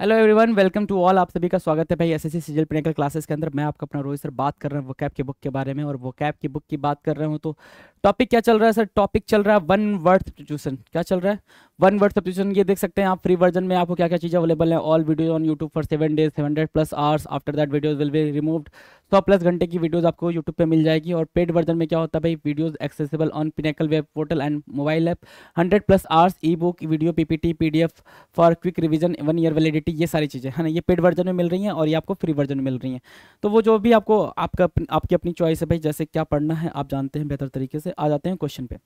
Hello everyone welcome to all आप सभी का स्वागत है भाई S SSC CGL Pinnacle classes के अंदर मैं आपका अपना रोहित सर बात कर रहा हूँ वो कैब की बुक के बारे में और वो वोकैब की बुक की बात कर रहा हूँ तो टॉपिक क्या चल रहा है सर टॉपिक चल रहा है वन वर्ड सब्सटीट्यूशन क्या चल रहा है वन वर्ड सब्सटीट्यूशन ये देख सकते हैं आप फ्री वर्जन में आपको क्या क्या चीज़ें अवेलेबल है all video on YouTube for seven days seven hundred plus hours after that videos will be removed सौ प्लस घंटे की वीडियोज आपको यूट्यूब पर मिल जाएगी और पेड वर्जन में क्या होता है भाई videos accessible on Pinnacle web portal and mobile app hundred plus hours e book video PPT PDF for quick revision one year validity ये सारी चीज़ें है ना ये पेड वर्जन में मिल रही हैं और ये आपको फ्री वर्जन में मिल रही हैं तो वो जो भी आपको आपका आपकी अपनी चॉइस है भाई जैसे क्या पढ़ना है आप जानते हैं बेहतर तरीके से आ जाते हैं क्वेश्चन पे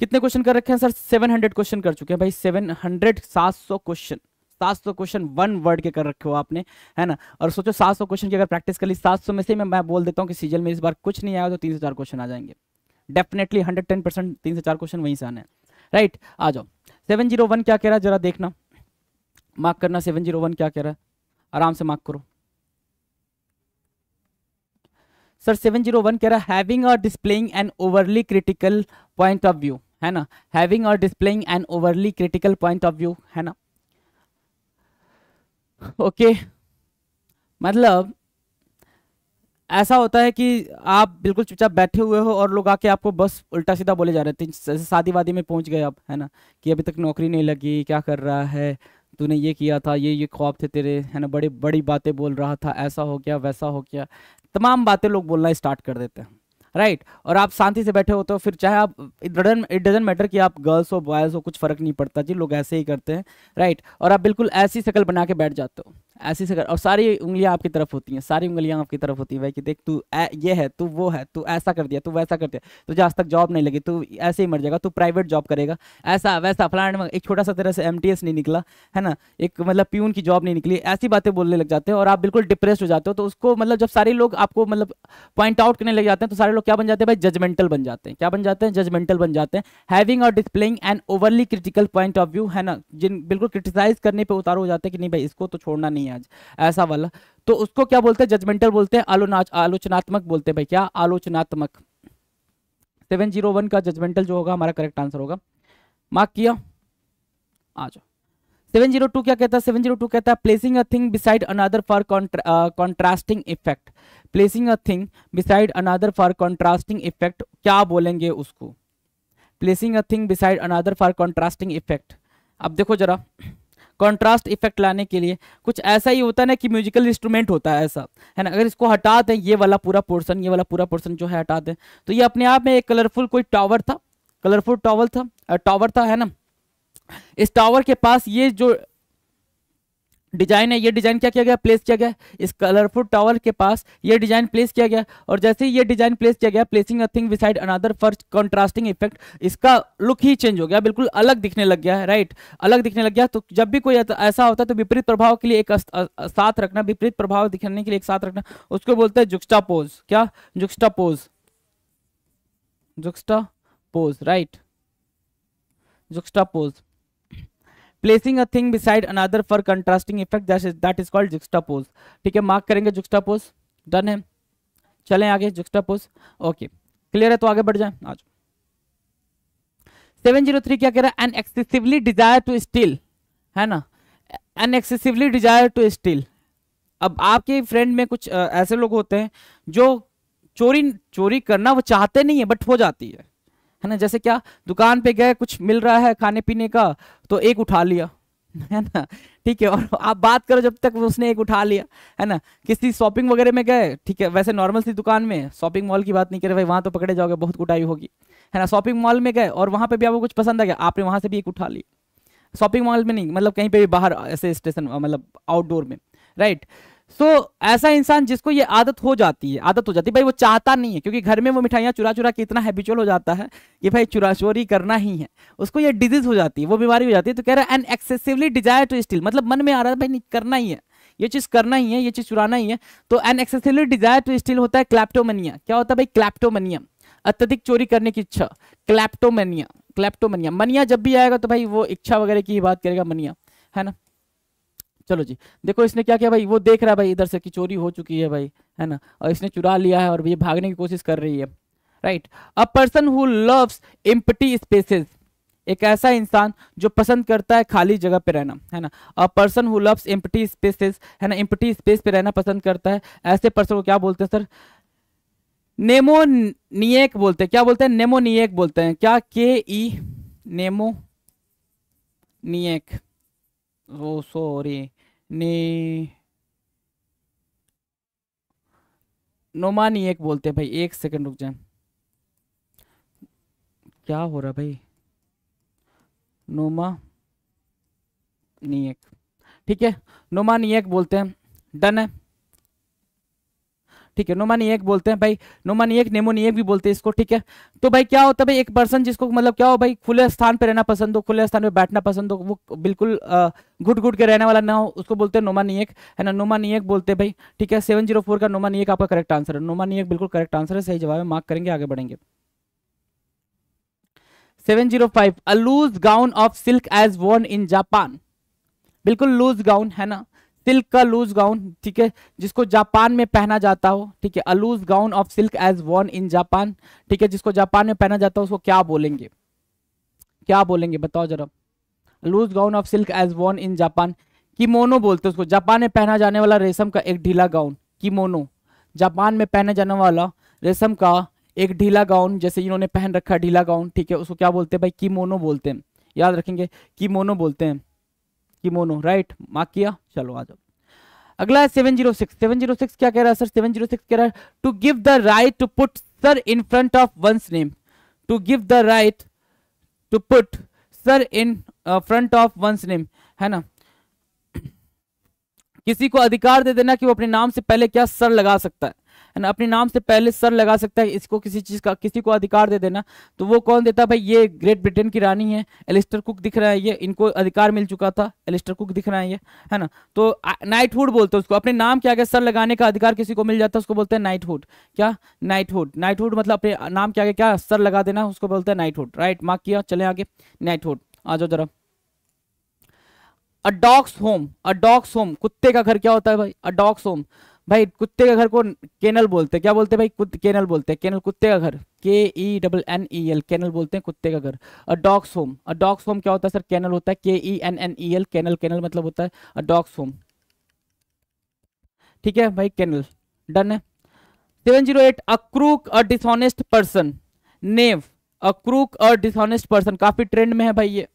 कितने क्वेश्चन कर रखे हैं सर 700 क्वेश्चन कर चुके हैं भाई 700 700 क्वेश्चन 700 क्वेश्चन वन वर्ड के कर रखे हो आपने है ना और सोचो 700 क्वेश्चन की अगर प्रैक्टिस कर ली 700 में से मैं मैं बोल देता हूँ कि सीजन में इस बार कुछ नहीं आया तो तीन से चार क्वेश्चन आ जाएंगे डेफिनेटली हंड्रेड टेन परसेंट तीन से चार क्वेश्चन वहीं से आने हैं राइट आ जाओ सेवन जीरो वन क्या कह रहा है जरा देखना मार्क करना सेवन जीरो वन क्या कह रहा है आराम से मार्क करो सर 701 कह रहा है having or displaying an overly critical point of view है ना having or displaying an overly critical point of view है ना ओके okay. मतलब ऐसा होता है कि आप बिल्कुल चुपचाप बैठे हुए हो और लोग आके आपको बस उल्टा सीधा बोले जा रहे थे जैसे शादी में पहुंच गए आप है ना कि अभी तक नौकरी नहीं लगी क्या कर रहा है तूने ये किया था ये ये ख्वाब थे तेरे है ना बड़ी बड़ी बातें बोल रहा था ऐसा हो गया वैसा हो गया तमाम बातें लोग बोलना स्टार्ट कर देते हैं राइट right. और आप शांति से बैठे हो तो फिर चाहे आप इट डजेंट मैटर कि आप गर्ल्स हो बॉयज़ हो कुछ फ़र्क नहीं पड़ता जी लोग ऐसे ही करते हैं राइट right. और आप बिल्कुल ऐसी शक्ल बना के बैठ जाते हो ऐसी से कर और सारी उंगलियां आपकी तरफ होती हैं सारी उंगलियां आपकी तरफ होती हैं भाई कि देख तू ये है तू वो है तू ऐसा कर दिया तू वैसा कर दिया तो आज तक जॉब नहीं लगी तू ऐसे ही मर जाएगा तू प्राइवेट जॉब करेगा ऐसा वैसा फलान में एक छोटा सा तरह से एम नहीं निकला है ना एक मतलब प्यून की जॉब नहीं निकली ऐसी बातें बोलने लग जाते हैं और आप बिल्कुल डिप्रेस हो जाते हो तो उसको मतलब जब सारे लोग आपको मतलब पॉइंट आउट करने लग जाते हैं तो सारे लोग क्या बन जाते हैं भाई जजमेंटल बन जाते हैं क्या बन जाते हैं जजमेंटल बन जाते हैं having or displaying an overly critical point of view है ना जिन बिल्कुल क्रिटिसाइज करने पर उतारू हो जाते हैं कि नहीं भाई इसको तो छोड़ना नहीं नहीं है आज ऐसा वाला तो उसको क्या बोलते हैं जजमेंटल बोलते हैं आलोना आलोचनात्मक बोलते हैं भाई क्या आलोचनात्मक सेवन जीरो वन का जजमेंटल जो होगा हमारा करेक्ट आंसर होगा मार्क किया आ जाओ सेवन जीरो टू क्या कहता है सेवन जीरो टू कहता है placing a thing beside another for contrasting effect placing a thing beside another for contrasting effect क्या बोलेंगे उसको placing a thing beside another for contrasting effect अब देखो जरा कॉन्ट्रास्ट इफेक्ट लाने के लिए कुछ ऐसा ही होता है ना कि म्यूजिकल इंस्ट्रूमेंट होता है ऐसा है ना अगर इसको हटा दें ये वाला पूरा पोर्सन ये वाला पूरा पोर्सन जो है हटा दें तो ये अपने आप में एक कलरफुल कोई टावर था कलरफुल टावर था टावर था है ना इस टावर के पास ये जो डिजाइन है ये डिजाइन क्या किया गया प्लेस किया गया इस कलरफुल टावर के पास ये डिजाइन प्लेस किया गया और जैसे ही ये डिजाइन प्लेस किया गया placing a thing beside another first contrasting effect इसका लुक ही चेंज हो गया बिल्कुल अलग दिखने लग गया है राइट अलग दिखने लग गया तो जब भी कोई ऐसा होता है तो विपरीत प्रभाव के लिए एक साथ रखना विपरीत प्रभाव दिखाने के लिए एक साथ रखना उसको बोलते हैं जुक्स्टा पोज क्या juxtapose juxtapose right juxtapose placing a thing beside another for contrasting effect that is called juxtapose ठीक है मार्क करेंगे जुक्स्टापोज डन है चलें आगे जुक्स्टापोज ओके क्लियर है तो आगे बढ़ जाए आज 703 क्या कह रहा है an excessively desire to steal है ना an excessively desire to steal अब आपके फ्रेंड में कुछ ऐसे लोग होते हैं जो चोरी चोरी करना वो चाहते नहीं है बट हो जाती है है ना जैसे क्या दुकान पे गए कुछ मिल रहा है खाने पीने का तो एक उठा लिया है ना ठीक है और आप बात करो जब तक उसने एक उठा लिया है ना किसी शॉपिंग वगैरह में गए ठीक है वैसे नॉर्मल सी दुकान में शॉपिंग मॉल की बात नहीं करे भाई वहाँ तो पकड़े जाओगे बहुत कुटाई होगी है ना शॉपिंग मॉल में गए और वहाँ पे भी आपको कुछ पसंद आ गया आपने वहाँ से भी एक उठा लिया शॉपिंग मॉल में नहीं मतलब कहीं पे भी बाहर ऐसे स्टेशन मतलब आउटडोर में राइट सो so, ऐसा इंसान जिसको ये आदत हो जाती है आदत हो जाती है भाई वो चाहता नहीं है क्योंकि घर में वो मिठाइयाँ चुरा चुरा के इतना हैबिचुअल हो जाता है कि भाई चुरा चोरी करना ही है उसको ये डिजीज हो जाती है वो बीमारी हो जाती है तो कह रहा है an excessively desire to steal मतलब मन में आ रहा है भाई नहीं करना ही है ये चीज़ करना ही है ये चीज़ चुराना ही है तो an excessively desire to steal होता है क्लैप्टोमनिया क्या होता है भाई क्लैप्टोमनिया अत्यधिक चोरी करने की इच्छा क्लैप्टोमनिया क्लैप्टोमनिया मनिया जब भी आएगा तो भाई वो इच्छा वगैरह की ही बात करेगा मनिया है ना चलो जी देखो इसने क्या किया भाई वो देख रहा है भाई इधर से कि चोरी हो चुकी है भाई है ना और इसने चुरा लिया है और ये भागने की कोशिश कर रही है right a person who loves empty spaces एक ऐसा इंसान जो पसंद करता है खाली जगह पे रहना है ना a person who loves empty spaces है ना एम्पटी स्पेस पे रहना पसंद करता है ऐसे पर्सन को क्या बोलते हैं सर नेमो नियक बोलते हैं क्या बोलते हैं नेमो नियक बोलते हैं क्या के ई नेमो नियक ओ सॉरी ने नोमानी एक बोलते हैं भाई एक सेकंड रुक जाए क्या हो रहा भाई नोमा एक ठीक है नोमा एक बोलते हैं डन है ठीक है एक बोलते हैं भाई नेमोनी एक भी बोलते हैं इसको ठीक है तो भाई क्या होता है भाई एक पर्सन जिसको मतलब क्या हो भाई खुले स्थान पर रहना पसंद हो खुले स्थान पर बैठना पसंद हो वो बिल्कुल घुट घुट के रहने वाला ना हो उसको बोलते हैं नोमानी एक है ना एक बोलते हैं भाई ठीक है सेवन जीरो फोर का आपका करेक्ट आंसर है एक बिल्कुल करेक्ट आंसर है सही जवाब है मार्क करेंगे आगे बढ़ेंगे seven zero five a loose gown of silk as worn in Japan बिल्कुल लूज गाउन है ना सिल्क का लूज गाउन ठीक है जिसको जापान में पहना जाता हो ठीक है a loose gown of silk as worn in Japan ठीक है जिसको जापान में पहना जाता हो उसको क्या बोलेंगे क्या बोलेंगे बताओ जरा loose gown of silk as worn in Japan kimono बोलते हैं उसको जापान में पहना जाने वाला रेशम का एक ढीला गाउन किमोनो जापान में पहना जाने वाला रेशम का एक ढीला गाउन जैसे इन्होंने पहन रखा ढीला गाउन ठीक है उसको क्या बोलते हैं भाई किमोनो बोलते हैं याद रखेंगे किमोनो बोलते हैं किमोनो राइट मार्क किया चलो आ जाओ अगला seven zero six seven zero six क्या कह रहा है सर सेवन जीरो सिक्स कह रहा है to give the right to put sir in front of one's name to give the right to put sir in front of one's name है ना किसी को अधिकार दे देना कि वो अपने नाम से पहले क्या सर लगा सकता है ना अपने नाम से पहले सर लगा सकता है इसको किसी चीज़ का किसी को अधिकार दे देना तो वो कौन देता भाई ये ग्रेट ब्रिटेन की रानी है एलिस्टर कुक दिख रहा है ये इनको अधिकार मिल चुका था एलिस्टर कुक दिख रहा है ये है ना तो नाइटहुड बोलते हैं उसको अपने नाम के आगे सर लगाने का अधिकार किसी को मिल जाता है उसको बोलते हैं नाइटहुड क्या नाइटहुड नाइटहुड मतलब अपने नाम के आगे क्या सर लगा देना उसको बोलते हैं नाइटहुड राइट मार्क किया चले आगे नाइटहुड आ जाओ जरा a dog's home a dog's home कुत्ते का घर क्या होता है भाई अ डॉग्स होम भाई कुत्ते का घर को केनल बोलते हैं क्या बोलते हैं भाई कुत केनल बोलते हैं केनल कुत्ते का घर K E double N E L kennel बोलते हैं कुत्ते का घर a dog's home a dog's home क्या होता है सर केनल होता है K E N N E L kennel kennel मतलब होता है अ डॉग्स होम ठीक है भाई केनल डन है seven zero eight a crook a dishonest person knave a crook a dishonest person काफ़ी ट्रेंड में है भाई ये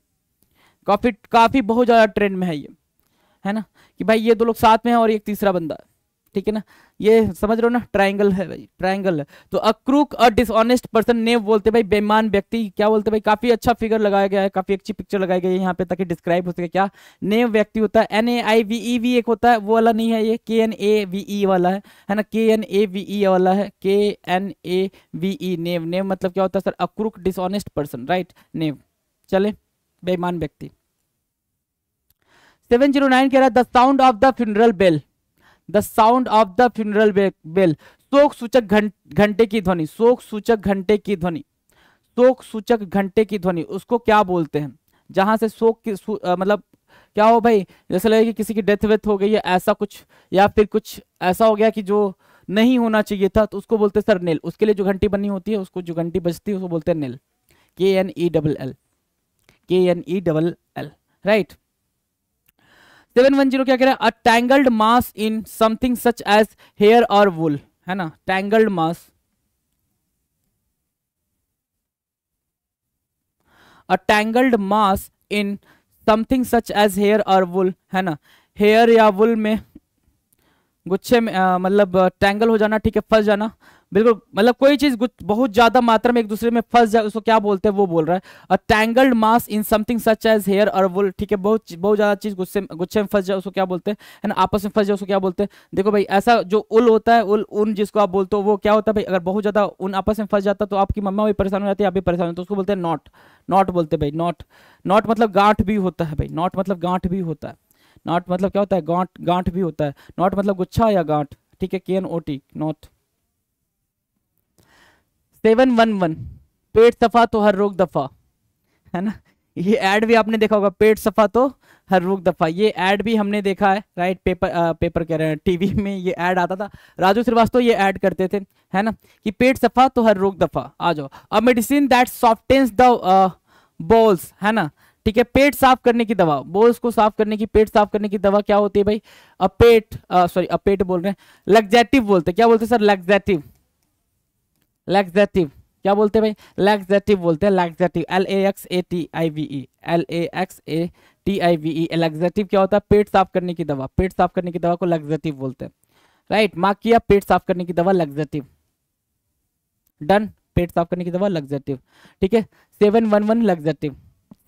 काफ़ी काफ़ी बहुत ज़्यादा ट्रेंड में है ये है ना कि भाई ये दो लोग साथ में है और एक तीसरा बंदा है ठीक है ना ये समझ रहे हो ना ट्राइंगल है भाई ट्राइंगल है तो a crook crook a dishonest person ने बोलते भाई बेमान व्यक्ति क्या बोलते भाई काफी अच्छा फिगर लगाया गया है काफी अच्छी पिक्चर लगाई गई है यहाँ पे ताकि डिस्क्राइब हो सके क्या नेम व्यक्ति होता है N A I V E V एक होता है वो वाला नहीं है ये के एन ए वी ई वाला है है ना के एन ए वी ई वाला है K N A V E knave knave मतलब क्या होता है sir a crook dishonest person right knave चले बेमान व्यक्ति सेवन जीरो नाइन कह रहा है the sound of the funeral bell the sound of the funeral bell शोक सूचक घंटे की ध्वनि शोक सूचक घंटे की ध्वनि शोक सूचक घंटे की ध्वनि उसको क्या बोलते हैं जहां से शोक की मतलब क्या हो भाई जैसे लगे कि किसी की डेथ वेथ हो गई है ऐसा कुछ या फिर कुछ ऐसा हो गया कि जो नहीं होना चाहिए था तो उसको बोलते सर नेल उसके लिए जो घंटी बनी होती है उसको जो घंटी बजती है उसको बोलते हैं knell K N E double L K N E double L right right. Seven one zero क्या कह रहा है a tangled mass in something such as hair or wool है ना tangled mass a tangled mass in something such as hair or wool है ना hair या वुल में गुच्छे में मतलब ट्रैंगल हो जाना ठीक है फंस जाना बिल्कुल मतलब कोई चीज बहुत ज्यादा मात्रा में एक दूसरे में फंस जाए उसको क्या बोलते हैं वो बोल रहा है a tangled mass in something such as hair or वो ठीक है बहुत बहुत ज्यादा चीज गुस्से गुच्छे में फंस जाए उसको क्या बोलते हैं ना आपस में फंस जाए उसको क्या बोलते हैं देखो भाई ऐसा जो उल होता है उल उन जिसको आप बोलते हो वो क्या होता है भाई अगर बहुत ज्यादा उन आपस में फंस जाता तो आपकी मम्मा भी परेशान हो जाती है आप भी परेशान होते उसको बोलते हैं नॉट नॉट बोलते भाई नॉट नॉट मतलब गांठ भी होता है भाई नॉट मतलब गांठ भी होता है नॉट मतलब क्या होता है गांठ गांठ भी होता है नॉट मतलब गुच्छा या गांठ ठीक है K N O T knot seven one one पेट सफा तो हर रोग दफा है ना ये एड भी आपने देखा होगा पेट सफा तो हर रोग दफा ये एड भी हमने देखा है राइट पेपर आ, पेपर कह रहे हैं टीवी में ये एड आता था राजू श्रीवास्तव ये एड करते थे है ना कि पेट सफा तो हर रोग दफा आ जाओ a medicine that softens the bowels है ना ठीक है पेट साफ करने की दवा बोल्स को साफ करने की पेट साफ करने की दवा क्या होती है भाई अपेट सॉरी अपेट बोल रहे हैं लग्जेटिव बोलते क्या बोलते सर लग्जेटिव लग्जेटिव क्या बोलते भाई लग्जेटिव बोलते हैं laxative L A X A T I V E L A X A T I V E laxative क्या होता है पेट साफ करने की दवा पेट साफ करने की दवा को लग्जेटिव बोलते हैं राइट right, मार्क किया पेट साफ करने की दवा लग्जेटिव डन पेट साफ करने की दवा लग्जेटिव ठीक है seven one one laxative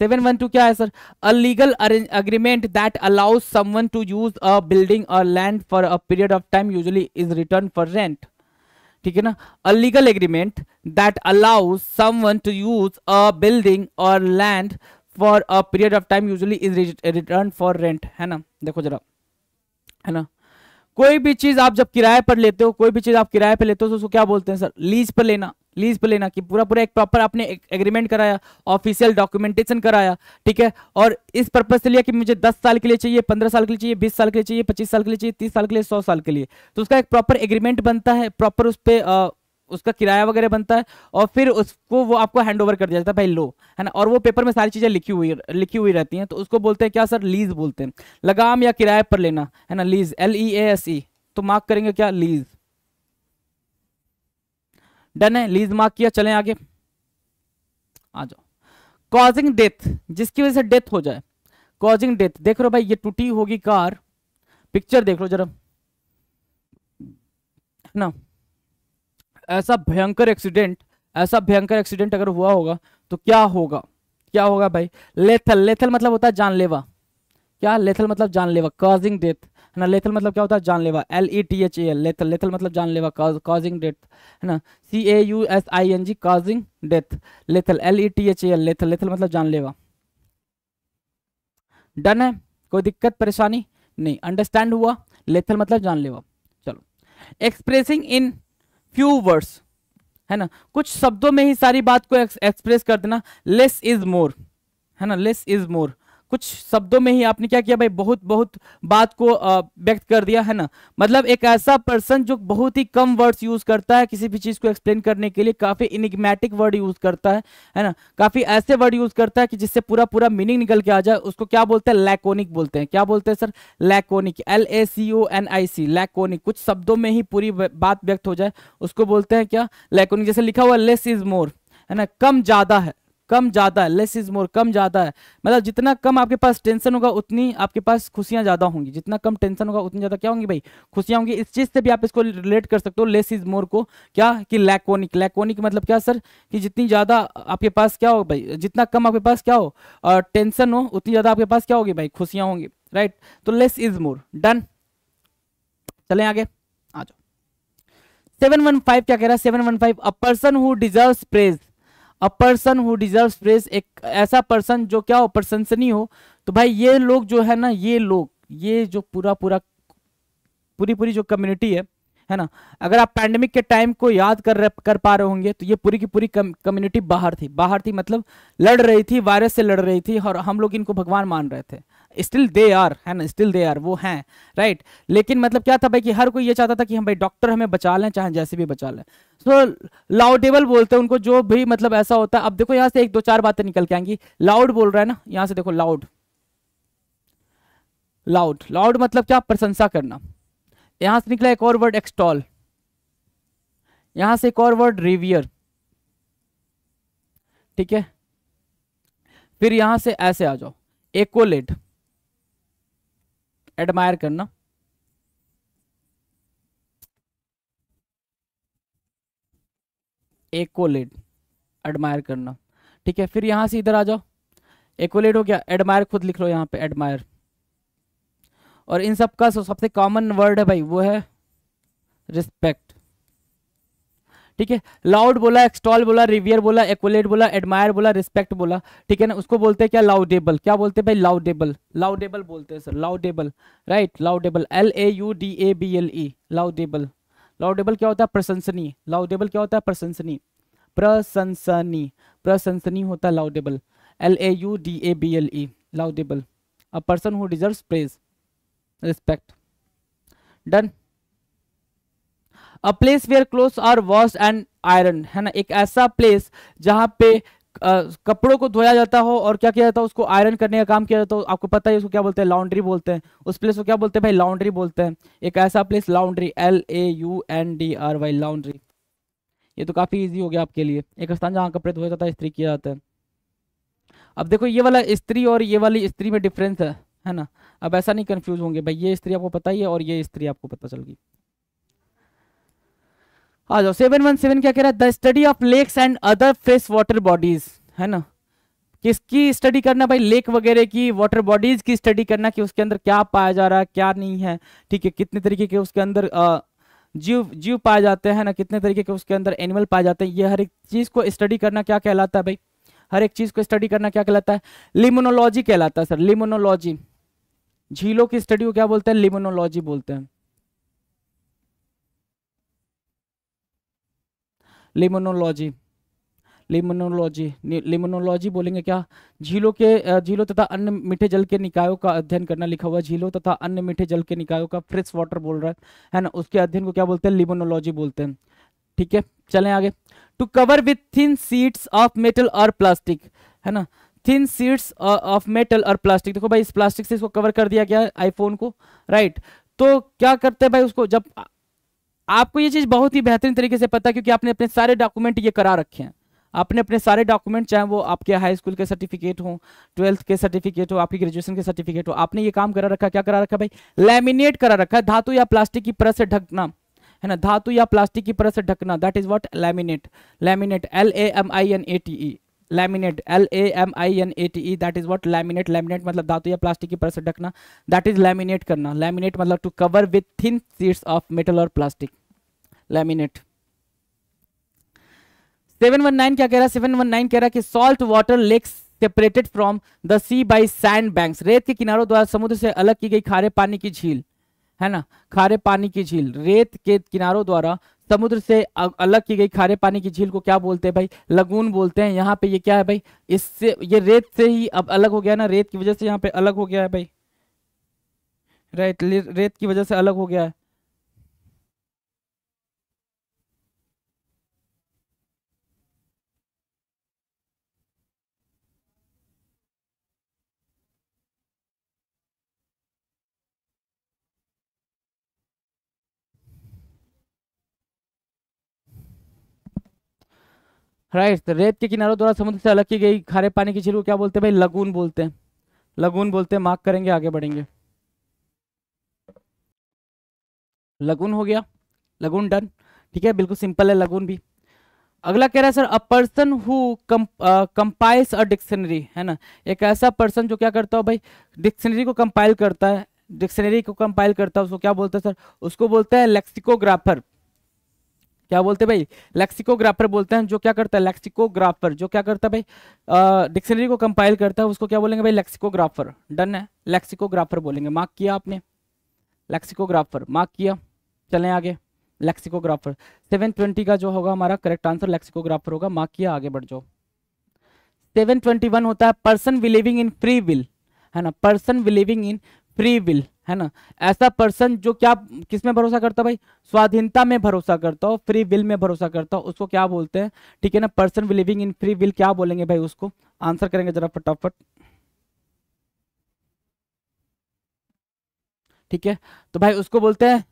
seven one two क्या है sir a legal agreement that allows someone to use a building a land for a period of time usually is return for rent ठीक है ना a legal agreement that allows someone to use a building or land for a period of time usually is return for rent है ना देखो जरा है ना कोई भी चीज आप जब किराए पर लेते हो कोई भी चीज आप किराए पर लेते हो तो उसको क्या बोलते हैं सर लीज पर लेना लीज पे लेना कि पूरा पूरा एक प्रॉपर आपने एग्रीमेंट कराया ऑफिशियल डॉक्यूमेंटेशन कराया ठीक है और इस पर्पज से लिया कि मुझे दस साल के लिए चाहिए पंद्रह साल के लिए चाहिए बीस साल के लिए चाहिए पच्चीस साल के लिए चाहिए तीस साल के लिए सौ साल के लिए तो उसका एक प्रॉपर एग्रीमेंट बनता है प्रॉपर उस पर उसका किराया वगैरह बनता है और फिर उसको वो आपको हैंड ओवर कर दिया जाता है भाई लो है ना और वो पेपर में सारी चीज़ें लिखी हुई लिखी हुई रहती हैं तो उसको बोलते हैं क्या सर लीज बोलते हैं लगाम या किराए पर लेना है ना lease L E S E तो मार्क करेंगे क्या लीज़ डन है लीज मार्क किया चले आगे आ जाओ कॉजिंग डेथ जिसकी वजह से डेथ हो जाए कॉजिंग डेथ देख रहे भाई ये टूटी होगी कार पिक्चर देख लो जरा ना ऐसा भयंकर एक्सीडेंट ऐसा भयंकर एक्सीडेंट अगर हुआ होगा तो क्या होगा क्या होगा भाई लेथल लेथल मतलब होता है जानलेवा क्या लेथल मतलब जानलेवा कॉजिंग डेथ है ना लेथल मतलब क्या होता है जानलेवा L E T H A L lethal lethal मतलब जानलेवा कॉजिंग डेथ है ना C A U S I N G causing death lethal L E T H A L lethal lethal मतलब जानलेवा डन है कोई दिक्कत परेशानी नहीं अंडरस्टैंड हुआ लेथल मतलब जानलेवा चलो एक्सप्रेसिंग इन फ्यू वर्ड्स है ना कुछ शब्दों में ही सारी बात को एक्सप्रेस कर देना लेस इज मोर है ना लेस इज मोर कुछ शब्दों में ही आपने क्या किया भाई बहुत बहुत बात को व्यक्त कर दिया है ना मतलब एक ऐसा पर्सन जो बहुत ही कम वर्ड्स यूज करता है किसी भी चीज़ को एक्सप्लेन करने के लिए काफ़ी इनिग्मेटिक वर्ड यूज करता है है ना काफ़ी ऐसे वर्ड यूज करता है कि जिससे पूरा पूरा मीनिंग निकल के आ जाए उसको क्या बोलते हैं लैकोनिक बोलते हैं क्या बोलते हैं sir laconic L A C O N I C laconic कुछ शब्दों में ही पूरी बात व्यक्त हो जाए उसको बोलते हैं क्या लैकोनिक जैसे लिखा हुआ लेस इज मोर है ना कम ज़्यादा है कम ज़्यादा है लेस इज मोर कम ज़्यादा है मतलब जितना कम आपके पास टेंशन होगा उतनी आपके पास खुशियाँ ज़्यादा होंगी जितना कम टेंशन होगा उतनी ज़्यादा क्या होंगी भाई खुशियाँ होंगी इस चीज़ से भी आप इसको रिलेट कर सकते हो लेस इज मोर को क्या कि लैकोनिक लैकोनिक मतलब क्या सर कि जितनी ज़्यादा आपके पास क्या हो भाई जितना कम आपके पास क्या हो टेंशन हो उतनी ज़्यादा आपके पास क्या होगी भाई खुशियाँ होंगी राइट तो लेस इज मोर डन चले आगे आ जाओ सेवन वन फाइव क्या कह रहा है seven one five a person who deserve praise a person who deserve praise एक ऐसा पर्सन जो क्या हो प्रशंसनीय हो तो भाई ये लोग जो है ना ये लोग ये जो पूरा पूरा पूरी पूरी जो कम्युनिटी है है ना अगर आप पैंडमिक के टाइम को याद कर कर पा रहे होंगे तो ये पूरी की पूरी कम्युनिटी बाहर थी बाहर थी मतलब लड़ रही थी वायरस से लड़ रही थी और हम लोग इनको भगवान मान रहे थे स्टिल दे आर है ना स्टिल दे आर वो हैं राइट right? लेकिन मतलब क्या था भाई कि हर कोई ये चाहता था कि हम भाई डॉक्टर हमें बचा लें चाहे जैसे भी बचा लें सो so, लाउडेबल बोलते हैं उनको जो भी मतलब ऐसा होता है अब देखो यहाँ से एक दो चार बातें निकल के आएंगी लाउड बोल रहा है ना यहाँ से देखो लाउड लाउड लाउड मतलब क्या प्रशंसा करना यहाँ से निकला एक और वर्ड एक्सटॉल यहाँ से एक और वर्ड रिवियर ठीक है फिर यहाँ से ऐसे आ जाओ एकोलेट एडमायर करना एकोलेड एडमायर करना ठीक है फिर यहां से इधर आ जाओ एकोलेड हो गया एडमायर खुद लिख लो यहां पे एडमायर और इन सब का सबसे कॉमन वर्ड है भाई वो है रिस्पेक्ट ठीक है लाउड बोला एक्सटॉल बोला रिवियर बोला एक्वलेट बोला एडमायर बोला रिस्पेक्ट बोला ठीक है ना उसको बोलते हैं क्या लाउडेबल क्या बोलते हैं भाई लाउडेबल लाउडेबल बोलते हैं sir laudable right laudable L A U D A B L E laudable laudable क्या होता है प्रशंसनीय लाउडेबल क्या होता है प्रशंसनीय प्रशंसनीय प्रशंसनीय होता है laudable L A U D A B L E laudable a person who deserve praise respect done a place where cloth are wash and iron है ना एक ऐसा प्लेस जहाँ पे कपड़ों को धोया जाता हो और क्या किया जाता है उसको आयरन करने का काम किया जाता हो आपको पता है उसको क्या बोलते हैं लॉन्ड्री बोलते हैं उस प्लेस को क्या बोलते हैं भाई लॉन्ड्री बोलते हैं एक ऐसा place laundry L A U N D R Y laundry ये तो काफी इजी हो गया आपके लिए एक स्थान जहाँ कपड़े धोया जाता है स्त्री किया जाता है अब देखो ये वाला स्त्री और ये वाली स्त्री में डिफरेंस है है ना अब ऐसा नहीं कंफ्यूज होंगे भाई ये स्त्री आपको पता ही है और ये स्त्री आपको पता चल गई आ जाओ सेवन वन सेवन क्या कह रहा है the study of lakes and other fresh water bodies है ना किसकी स्टडी करना भाई लेक वगैरह की वाटर बॉडीज की स्टडी करना कि उसके अंदर क्या पाया जा रहा है क्या नहीं है ठीक है कितने तरीके के उसके अंदर आ, जीव जीव पाए जाते हैं ना कितने तरीके के उसके अंदर एनिमल पाए जाते हैं ये हर एक चीज़ को स्टडी करना क्या कहलाता है भाई हर एक चीज़ को स्टडी करना क्या कहलाता है लिमोनोलॉजी कहलाता है सर लिमोनोलॉजी झीलों की स्टडी को क्या बोलते हैं लिमोनोलॉजी बोलते हैं लिमोनोलॉजी लिमोनोलॉजी लिमोनोलॉजी बोलेंगे क्या झीलों के झीलों तथा अन्य मीठे जल के निकायों का अध्ययन करना लिखा हुआ झीलों तथा अन्य मीठे जल के निकायों का फ्रेश वाटर बोल रहा है है ना उसके अध्ययन को क्या बोलते हैं लिमोनोलॉजी बोलते हैं ठीक है चलें आगे to cover with thin sheets of metal or plastic है ना thin sheets of metal or plastic देखो भाई इस प्लास्टिक से इसको कवर कर दिया गया आईफोन को राइट तो क्या करते हैं भाई उसको जब आपको ये चीज़ बहुत ही बेहतरीन तरीके से पता क्योंकि आपने अपने सारे डॉक्यूमेंट ये करा रखे हैं आपने अपने सारे डॉक्यूमेंट चाहे वो आपके हाई स्कूल के सर्टिफिकेट हो ट्वेल्थ के सर्टिफिकेट हो आपकी ग्रेजुएशन के सर्टिफिकेट हो आपने ये काम करा रखा क्या करा रखा भाई लेमिनेट करा रखा है धातु या प्लास्टिक की परत से ढकना है ना धातु या प्लास्टिक की परत से ढकना that is what laminate laminate L A M I N A T E laminate L A M I N A T E that is what laminate laminate मतलब धातु या प्लास्टिक की परत से ढकना दैट इज लैमिनेट करना laminate मतलब to cover with thin sheets of metal or plastic laminate seven one nine क्या कह रहा है सेवन वन नाइन कह रहा है कि salt water lakes separated from the sea by sand banks रेत के किनारों द्वारा समुद्र से अलग की गई खारे पानी की झील है ना खारे पानी की झील रेत के किनारों द्वारा समुद्र से अलग की गई खारे पानी की झील को क्या बोलते हैं भाई लगून बोलते हैं यहाँ पे ये क्या है भाई इससे ये रेत से ही अब अलग हो गया ना रेत की वजह से यहाँ पे अलग हो गया है भाई राइट रेत की वजह से अलग हो गया है राइट right, तो रेत के किनारों द्वारा समुद्र से अलग की गई खारे पानी की झील को क्या बोलते हैं भाई लगून बोलते हैं लगून बोलते हैं मार्क करेंगे आगे बढ़ेंगे लगून हो गया लगून डन ठीक है बिल्कुल सिंपल है लगून भी अगला कह रहा है sir a person who compiles a dictionary है ना एक ऐसा पर्सन जो क्या करता हो भाई डिक्शनरी को कंपाइल करता है डिक्शनरी को कंपाइल करता है उसको क्या बोलते हैं सर उसको बोलते हैं लेक्सिकोग्राफर क्या बोलते भाई लेक्सिकोग्राफर बोलते हैं जो क्या करता है लेक्सिकोग्राफर जो क्या करता है भाई डिक्शनरी को कंपाइल करता है उसको क्या बोलेंगे भाई लेक्सिकोग्राफर डन है लेक्सिकोग्राफर बोलेंगे मार्क किया आपने लेक्सिकोग्राफर मार्क किया चलें आगे लेक्सिकोग्राफर सेवन ट्वेंटी का जो होगा हमारा करेक्ट आंसर लेक्सिकोग्राफर होगा मार्क किया आगे बढ़ जाओ सेवन ट्वेंटी वन होता है person believing in free will है ना person believing in free will है ना ऐसा पर्सन जो क्या किस में भरोसा करता भाई स्वाधीनता में भरोसा करता हो फ्री विल में भरोसा करता हो उसको क्या बोलते हैं ठीक है ना person believing in free will क्या बोलेंगे भाई उसको आंसर करेंगे जरा फटाफट ठीक है तो भाई उसको बोलते हैं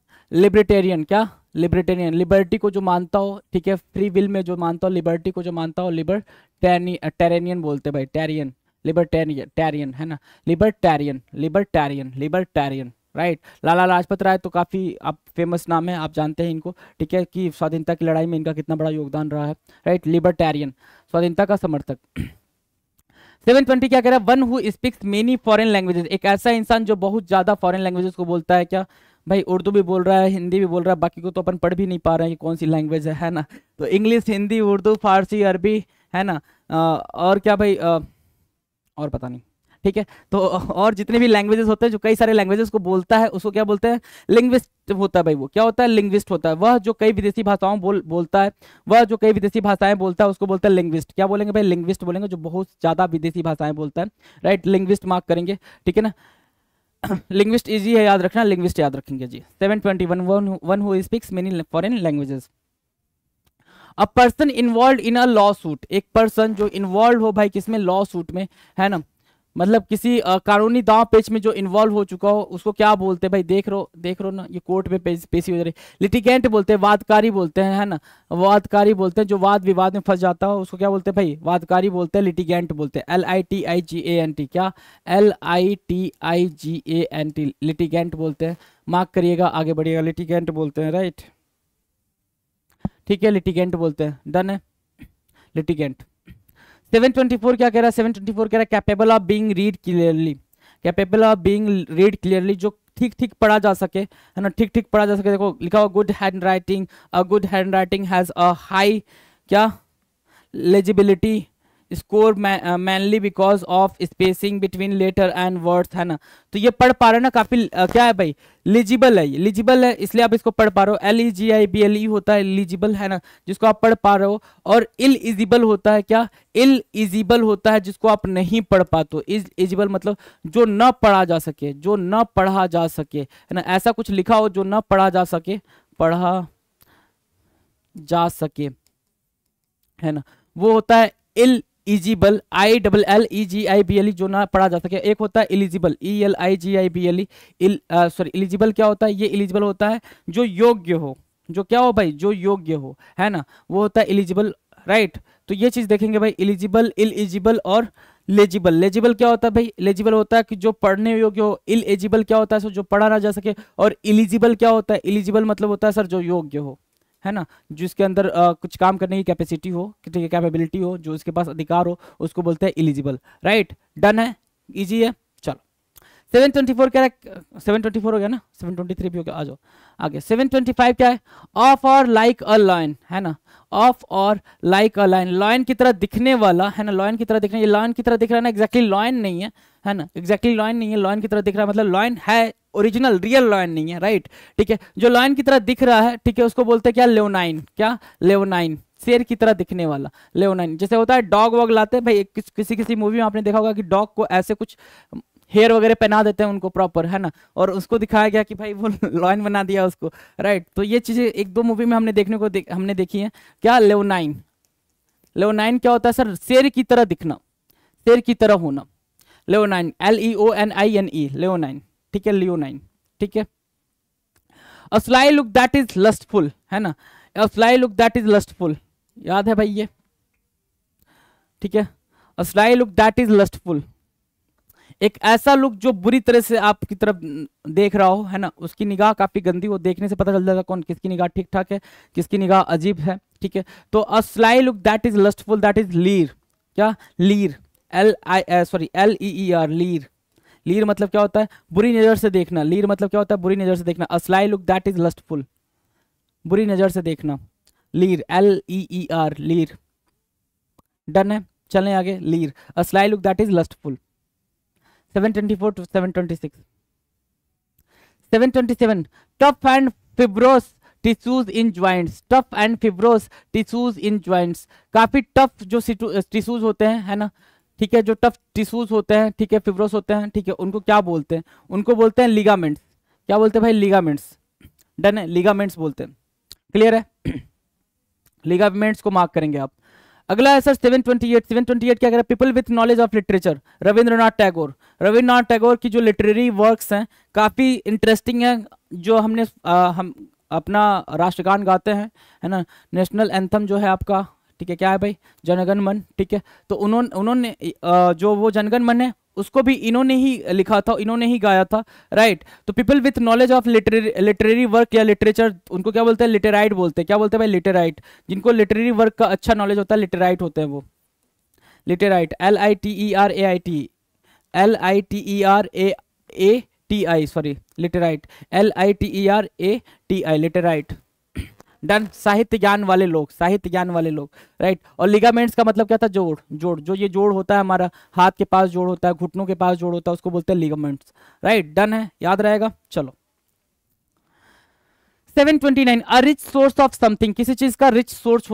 लिबरेटेरियन क्या लिबरेटेरियन लिबर्टी को जो मानता हो ठीक है फ्री विल में जो मानता हो लिबर्टी को जो मानता हो लिबर टेरियन uh, बोलते हैं भाई टेरियन लिबरटेरियन है ना libertarian libertarian libertarian right Lala Lajpat Rai तो काफ़ी आप फेमस नाम है आप जानते हैं इनको ठीक है कि स्वाधीनता की लड़ाई में इनका कितना बड़ा योगदान रहा है राइट लिबरटेरियन स्वाधीनता का समर्थक सेवन ट्वेंटी क्या कह रहा है one who speaks many foreign languages एक ऐसा इंसान जो बहुत ज़्यादा फॉरेन लैंग्वेजेस को बोलता है क्या भाई उर्दू भी बोल रहा है हिंदी भी बोल रहा है बाकी को तो अपन पढ़ भी नहीं पा रहे हैं कि कौन सी लैंग्वेज है है ना तो इंग्लिश हिंदी उर्दू फारसी अरबी है ना आ, और क्या भाई आ, और पता नहीं ठीक है तो और जितने भी लैंग्वेजेस होते हैं जो कई सारे लैंग्वेजेस को बोलता है उसको क्या बोलते हैं लिंग्विस्ट होता है भाई वो क्या होता है लिंग्विस्ट होता है वह जो कई विदेशी भाषाओं बोल बोलता है वह जो कई विदेशी भाषाएं बोलता है उसको बोलता है लिंग्विस्ट क्या बोलेंगे भाई लिंग्विस्ट बोलेंगे जो बहुत ज्यादा विदेशी भाषाएं बोलता है राइट लिंग्विस्ट मार्क करेंगे ठीक है ना लिंग्विस्ट इजी है याद रखना लिंग्विस्ट याद रखेंगे जी seven twenty one one who speaks many foreign languages a person involve in a lawsuit एक पर्सन जो इन्वॉल्व हो भाई किसमें लॉ सूट में है ना मतलब किसी कानूनी दाव पेच में जो इन्वॉल्व हो चुका हो उसको क्या बोलते हैं भाई देख रो देख रो ना ये कोर्ट में पेश पेशी हो जा रही लिटिगेंट बोलते हैं वादकारी बोलते हैं है ना वादकारी बोलते हैं जो वाद विवाद में फंस जाता हो उसको क्या बोलते हैं भाई वादकारी बोलते हैं लिटिगेंट बोलते हैं L I T I G A N T क्या L I T I G A N T litigant बोलते हैं मार्क करिएगा आगे बढ़िएगा लिटिगेंट बोलते हैं राइट ठीक है लिटिगेंट बोलते हैं डन है लिटिगेंट 724 क्या कह रहा है 724 कह रहा है capable of being read clearly capable of being read clearly जो ठीक ठीक पढ़ा जा सके है ना ठीक ठीक पढ़ा जा सके देखो लिखा हुआ good hand writing a good hand writing has a high क्या legibility score mainly because of spacing between letter and words है ना तो ये पढ़ पा रहे ना काफी आ, uh, क्या है भाई लिजिबल है लिजिबल है इसलिए आप इसको पढ़ पा रहे हो L E G I B L E होता है लिजिबल है ना जिसको आप पढ़ पा रहे हो और इल इजिबल होता है क्या इल इजिबल होता है जिसको आप नहीं पढ़ पाते हो इज इजिबल मतलब जो न पढ़ा जा सके जो न पढ़ा जा सके है ना ऐसा कुछ लिखा हो जो न पढ़ा जा सके पढ़ा जा सके है ना वो होता है illegible I double L E G I B L E जो ना पढ़ा जा सके एक होता है illegible E L I G I B L E sorry illegible क्या होता है ये इलिजिबल होता है जो योग्य हो जो क्या हो भाई जो योग्य हो है ना वो होता है इलिजिबल राइट right? तो ये चीज़ देखेंगे भाई एलिजिबल इलिजिबल और लेजिबल लेजिबल क्या होता है भाई लेजिबल होता है कि जो पढ़ने योग्य हो इलिजिबल क्या होता है सर जो पढ़ा ना जा सके और इलिजिबल क्या होता है इलिजिबल मतलब होता है सर जो योग्य हो है ना जिसके अंदर आ, कुछ काम करने की कैपेसिटी हो ठीक है कैपेबिलिटी हो जो उसके पास अधिकार हो उसको बोलते हैं इलिजिबल राइट डन है इजी है चलो 724 क्या है 724 हो गया ना 723 भी हो गया आ जाओ आगे 725 क्या है ऑफ और लाइक अ लॉयन है ना ऑफ और लाइक अ लाइन लॉयन की तरह दिखने वाला है ना लॉयन की तरह दिखने लॉयन की तरह दिख रहा है ना एग्जैक्टली लॉयन नहीं है है ना एग्जैक्टली लॉयन नहीं है लॉयन की तरह दिख रहा है मतलब लॉयन है ओरिजिनल रियल लॉयन नहीं है राइट ठीक है जो लॉयन की तरह दिख रहा है ठीक है उसको बोलते हैं क्या लेवनाइन क्या लेवनाइन शेर की तरह दिखने वाला लेवनाइन जैसे होता है डॉग वॉग लाते हैं भाई किस, किसी किसी मूवी में आपने देखा होगा कि डॉग को ऐसे कुछ हेयर वगैरह पहना देते हैं उनको प्रॉपर है ना और उसको दिखाया गया कि भाई वो लॉइन बना दिया उसको राइट तो ये चीज़ें एक दो मूवी में हमने देखने को देख, हमने देखी है क्या लेवनाइन लेवनाइन क्या होता है सर शेर की तरह दिखना शेर की तरह होना leonine L E O N I N E leonine ठीक है लियोनाइन ठीक है a look that is lustful है ना a look that is lustful याद है भाई ये ठीक है a look that is lustful एक ऐसा लुक जो बुरी तरह से आपकी तरफ देख रहा हो है ना उसकी निगाह काफी गंदी हो देखने से पता चल जाएगा कौन किसकी निगाह ठीक ठाक है किसकी निगाह अजीब है ठीक है तो a sly look that is lustful that is leer क्या leer L I sorry L E E R leer leer मतलब क्या होता है बुरी नज़र से देखना लीर मतलब क्या होता है बुरी नज़र से देखना a sly look that is lustful बुरी नज़र से देखना leer L E E R leer done है चलें आगे leer a sly look that is lustful seven twenty four to seven twenty six seven twenty seven tough and fibrous tissues in joints tough and fibrous tissues in joints काफ़ी tough जो tissues होते हैं है ना ठीक है जो टफ टिश्यूज होते हैं ठीक है फिब्रोस होते हैं ठीक है उनको क्या बोलते हैं उनको बोलते हैं लिगामेंट्स क्या बोलते हैं भाई लिगामेंट्स डन है लिगामेंट्स बोलते हैं क्लियर है लिगामेंट्स को मार्क करेंगे आप अगला है सर 728 728 क्या कह रहा है people with knowledge of literature Rabindranath Tagore Rabindranath Tagore की जो लिटरेरी वर्क्स हैं काफ़ी इंटरेस्टिंग है जो हमने आ, हम अपना राष्ट्रगान गाते हैं है ना नेशनल एंथम जो है आपका ठीक है क्या है भाई जनगण मन ठीक है तो उन्होंने उन्होंने जो वो जनगण मन है उसको भी इन्होंने ही लिखा था इन्होंने ही गाया था राइट तो people with knowledge of literary work या लिटरेचर उनको क्या बोलते हैं लिटेराइट बोलते हैं क्या बोलते हैं भाई लिटेराइट जिनको लिटरेरी वर्क का अच्छा नॉलेज होता है लिटेराइट होते हैं वो literati L I T E R A I T L I T E R A A T I sorry literati L I T E R A T I literati done साहित्य ज्ञान वाले लोग साहित्य ज्ञान वाले लोग राइट और ligaments का मतलब क्या था जोड़ जोड़ जो ये जोड़ होता है हमारा हाथ के पास जोड़ होता है घुटनों के पास जोड़ होता है उसको बोलते हैं लिगामेंट्स राइट डन है याद रहेगा चलो 729 a rich source of something किसी चीज का रिच सोर्स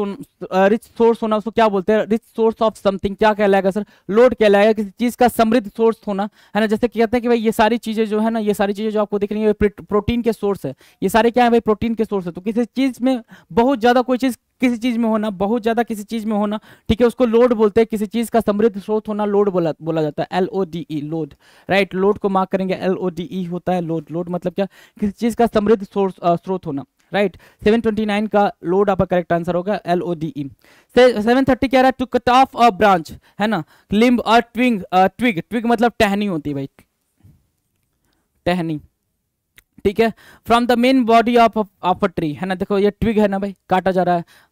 रिच सोर्स होना उसको क्या बोलते हैं रिच सोर्स ऑफ समथिंग क्या कहलाएगा सर लोड कहलाएगा किसी चीज का समृद्ध सोर्स होना है ना जैसे कहते हैं कि भाई ये सारी चीजें जो है ना ये सारी चीजें जो आपको देख रही है प्रोटीन के सोर्स है ये सारे क्या है भाई प्रोटीन के सोर्स है तो किसी चीज में बहुत ज्यादा कोई चीज किसी चीज में होना बहुत ज्यादा किसी चीज में होना ठीक है उसको लोड बोलते हैं किसी चीज का समृद्ध स्रोत होना लोड बोला बोला जाता है L O D E lode right lode को मार्क करेंगे एल ओ डी ई होता है लोड लोड मतलब क्या किसी चीज का समृद्ध स्रोत होना राइट सेवन ट्वेंटी नाइन का लोड आपका करेक्ट आंसर होगा L O D E seven thirty कह रहा है to cut off a branch है ना लिम्ब और ट्विंग ट्विग ट्विग मतलब टहनी होती है भाई टहनी ठीक है from the main body of of a tree है ना देखो ये ट्विग है ना भाई काटा जा रहा है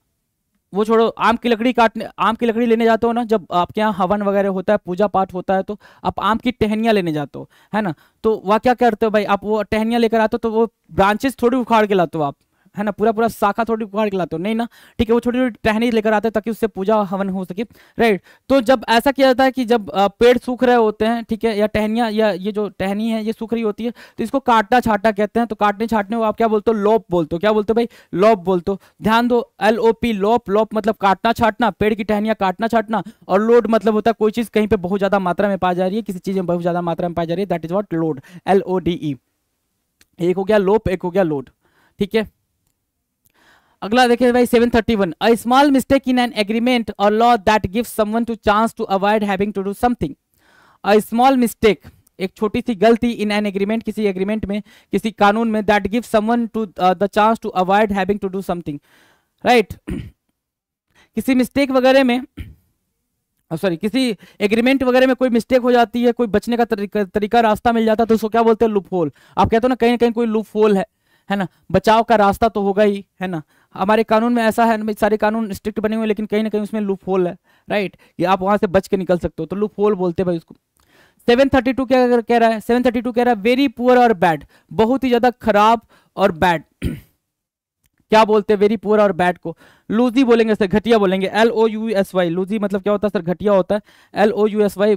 वो छोड़ो आम की लकड़ी काटने आम की लकड़ी लेने जाते हो ना जब आपके यहाँ हवन वगैरह होता है पूजा पाठ होता है तो आप आम की टहनियाँ लेने जाते हो है ना तो वह क्या करते हो भाई आप वो टहनियाँ लेकर आते हो तो वो ब्रांचेस थोड़ी उखाड़ के लाते हो आप है ना पूरा पूरा शाखा थोड़ी उखाड़ के लाते हो नहीं ना ठीक है वो छोटी छोटी टहनी लेकर आते हैं ताकि उससे पूजा हवन हो सके राइट तो जब ऐसा किया जाता है कि जब पेड़ सूख रहे होते हैं ठीक है या टहनिया या ये जो टहनी है ये सूख रही होती है तो इसको काटना छाटना कहते हैं तो काटने छाटने को आप क्या बोलते हो लोप बोलते हो क्या बोलते हो भाई लोप बोलते हो ध्यान दो एल ओ पी लोप लोप मतलब काटना छाटना पेड़ की टहनिया काटना छाटना और लोड मतलब होता है कोई चीज कहीं पर बहुत ज्यादा मात्रा में पाई जा रही है किसी चीज में बहुत ज्यादा मात्रा में पाई जा रही है that is what lode L O D E एक हो गया लोप एक हो गया लोड ठीक है अगला देखे भाई seven thirty one a small mistake in an agreement और law that gives someone to chance to avoid having to do something a small mistake एक छोटी सी गलती इन एन एग्रीमेंट किसी एग्रीमेंट में किसी कानून में that give someone to the chance to avoid having to do something right किसी मिस्टेक वगैरह में सॉरी oh, किसी एग्रीमेंट वगैरह में कोई मिस्टेक हो जाती है कोई बचने का तरीका, तरीका रास्ता मिल जाता है तो उसको क्या बोलते हैं लूप होल आप कहते हो ना कहीं ना कहीं कोई लूप होल है है ना बचाव का रास्ता तो होगा ही है ना हमारे कानून में ऐसा है सारे कानून स्ट्रिक्ट बने हुए लेकिन कहीं ना कहीं उसमें लूप होल है राइट ये आप वहां से बच के निकल सकते हो तो लूप होल बोलते भाई उसको 732 क्या कह रहा है 732 कह रहा है वेरी पुअर और बैड बहुत ही ज्यादा खराब और बैड क्या बोलते हैं वेरी पुअर और बैड को लूजी बोलेंगे सर घटिया बोलेंगे L O U S Y lousy मतलब क्या होता है सर घटिया होता है L O U S Y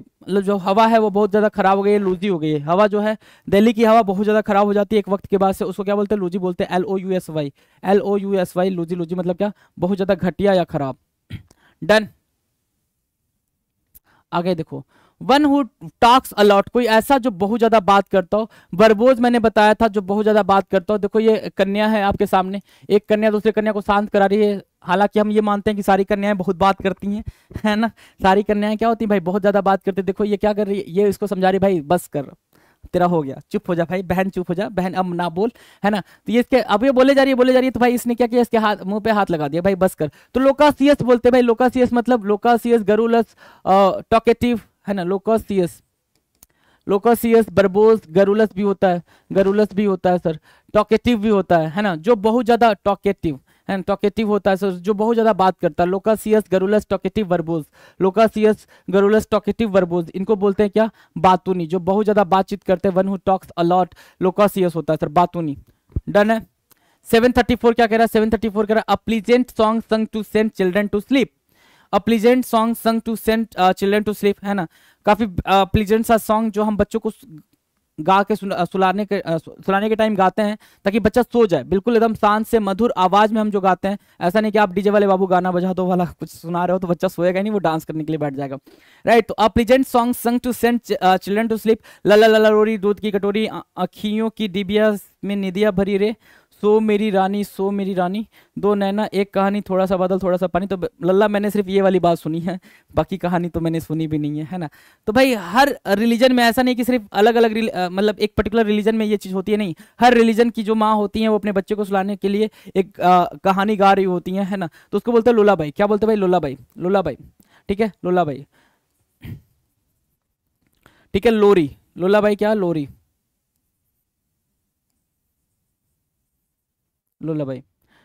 जो हवा है वो बहुत ज़्यादा खराब हो गई है लूजी हो गई है हवा जो है दिल्ली की हवा बहुत ज़्यादा खराब हो जाती है एक वक्त के बाद से उसको क्या बोलते हैं लूजी बोलते हैं L O U S Y L O U S Y lousy lousy मतलब क्या बहुत ज़्यादा घटिया या खराब डन आगे देखो वन हु टॉक्स अलॉट कोई ऐसा जो बहुत ज्यादा बात करता हो बरबोज मैंने बताया था जो बहुत ज्यादा बात करता हो देखो ये कन्या है आपके सामने एक कन्या दूसरी कन्या को शांत करा रही है हालांकि हम ये मानते हैं कि सारी कन्याएं बहुत बात करती हैं है ना सारी कन्याएं क्या होती हैं भाई बहुत ज्यादा बात करती है देखो ये क्या कर रही है ये इसको समझा रही भाई बस कर तेरा हो गया चुप हो जा भाई बहन चुप हो जा बहन अब ना बोल है ना तो ये इसके अब ये बोले जा रही है बोले जा रही है तो भाई इसने क्या किया इसके हाथ मुंह पे हाथ लगा दिया भाई बस कर तो लोका बोलते भाई लोका मतलब लोकासियस गरुलस टॉकेटिव है ना लोकोसियस लोकोसियस बर्बोस गरुलस भी होता है गरुलस भी होता है सर टॉकेटिव भी होता है है ना जो बहुत ज़्यादा टॉकेटिव है ना टॉकेटिव होता है सर जो बहुत ज़्यादा बात करता है loquacious garrulous talkative verbose loquacious garrulous talkative verbose इनको बोलते हैं क्या बातूनी जो बहुत ज़्यादा बातचीत करते हैं one who talks a lot loquacious होता है सर बातूनी डन है सेवन थर्टी फोर क्या कह रहा है सेवन थर्टी फोर कह रहा है a pleasant song sung to send children to sleep a pleasant song sung to sent children to sleep है ना काफी प्लीजेंट सा सॉन्ग जो हम बच्चों को गा के सुलाने के सुलाने के टाइम गाते हैं ताकि बच्चा सो जाए बिल्कुल एकदम शांत से मधुर आवाज में हम जो गाते हैं ऐसा नहीं कि आप डीजे वाले बाबू गाना बजा दो तो वाला कुछ सुना रहे हो तो बच्चा सोएगा नहीं वो डांस करने के लिए बैठ जाएगा राइट तो a pleasant song sung to send children to sleep लला लला रोरी दूध की कटोरी अखियों की डिबिया में निधिया भरी रे सो मेरी रानी सो मेरी रानी दो नैना एक कहानी थोड़ा सा बादल थोड़ा सा पानी तो लल्ला मैंने सिर्फ ये वाली बात सुनी है बाकी कहानी तो मैंने सुनी भी नहीं है है ना तो भाई हर रिलीजन में ऐसा नहीं कि सिर्फ अलग अलग मतलब एक पर्टिकुलर रिलीजन में ये चीज़ होती है नहीं हर रिलीजन की जो माँ होती है वो अपने बच्चे को सुलाने के लिए एक आ, कहानी गा रही होती है है ना तो उसको बोलते हैं लोला भाई क्या बोलते हैं भाई लोला भाई लोला भाई ठीक है लोला भाई ठीक है लोरी लोला भाई क्या लोरी लोला भाई